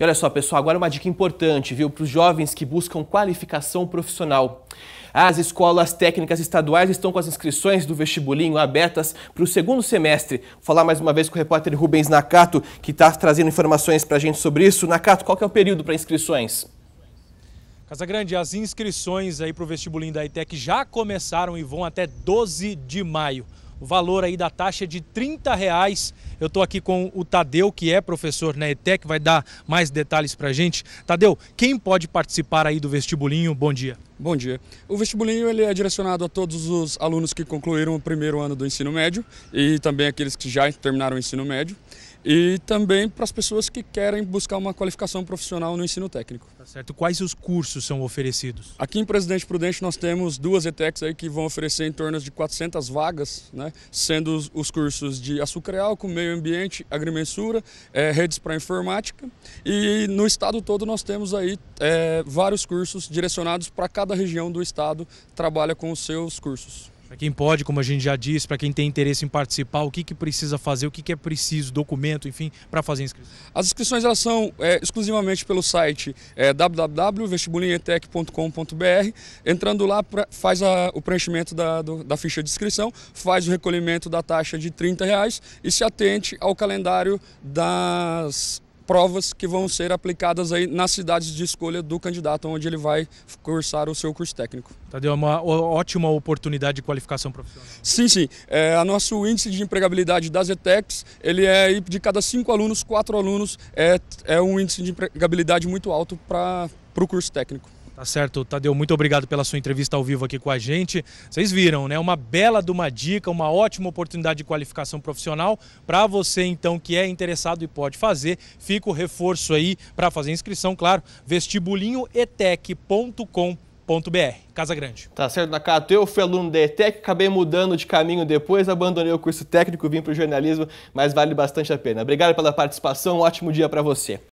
E olha só, pessoal, agora uma dica importante, viu, para os jovens que buscam qualificação profissional. As escolas técnicas estaduais estão com as inscrições do vestibulinho abertas para o segundo semestre. Vou falar mais uma vez com o repórter Rubens Nakato, que está trazendo informações para a gente sobre isso. Nakato, qual que é o período para inscrições? Casa Grande, as inscrições aí para o vestibulinho da ITEC já começaram e vão até 12 de maio o valor aí da taxa é de 30 reais. Eu estou aqui com o Tadeu, que é professor na ETEC, vai dar mais detalhes para a gente. Tadeu, quem pode participar aí do vestibulinho? Bom dia. Bom dia. O vestibulinho ele é direcionado a todos os alunos que concluíram o primeiro ano do ensino médio e também aqueles que já terminaram o ensino médio e também para as pessoas que querem buscar uma qualificação profissional no ensino técnico. Tá certo. Quais os cursos são oferecidos? Aqui em Presidente Prudente nós temos duas ETECs aí que vão oferecer em torno de 400 vagas, né? sendo os, os cursos de e com meio ambiente, agrimensura, é, redes para informática e no estado todo nós temos aí é, vários cursos direcionados para cada região do estado trabalha com os seus cursos. Para quem pode, como a gente já disse, para quem tem interesse em participar, o que, que precisa fazer, o que, que é preciso, documento, enfim, para fazer a inscrição? As inscrições elas são é, exclusivamente pelo site é, www.vestibulinhetec.com.br. Entrando lá, pra, faz a, o preenchimento da, do, da ficha de inscrição, faz o recolhimento da taxa de R$ reais e se atente ao calendário das provas que vão ser aplicadas aí nas cidades de escolha do candidato, onde ele vai cursar o seu curso técnico. Tadeu, é uma ótima oportunidade de qualificação profissional. Sim, sim. É, a nosso índice de empregabilidade das ETECs, ele é de cada cinco alunos, quatro alunos, é, é um índice de empregabilidade muito alto para o curso técnico. Tá certo, Tadeu, muito obrigado pela sua entrevista ao vivo aqui com a gente. Vocês viram, né? Uma bela de uma dica, uma ótima oportunidade de qualificação profissional para você então que é interessado e pode fazer. Fica o reforço aí para fazer inscrição, claro, vestibulinhoetec.com.br. Casa Grande. Tá certo, Nakata. Eu fui aluno da ETEC, acabei mudando de caminho depois, abandonei o curso técnico, vim para o jornalismo, mas vale bastante a pena. Obrigado pela participação, um ótimo dia para você.